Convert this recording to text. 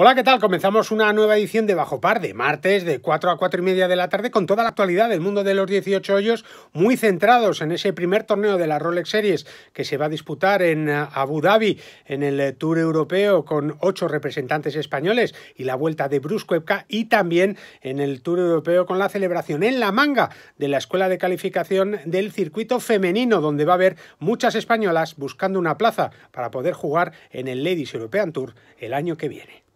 Hola, ¿qué tal? Comenzamos una nueva edición de Bajo Par de martes de 4 a 4 y media de la tarde con toda la actualidad del mundo de los 18 hoyos, muy centrados en ese primer torneo de la Rolex Series que se va a disputar en eh, Abu Dhabi en el eh, Tour Europeo con ocho representantes españoles y la vuelta de Bruce Koepka y también en el Tour Europeo con la celebración en la manga de la Escuela de Calificación del Circuito Femenino donde va a haber muchas españolas buscando una plaza para poder jugar en el Ladies European Tour el año que viene.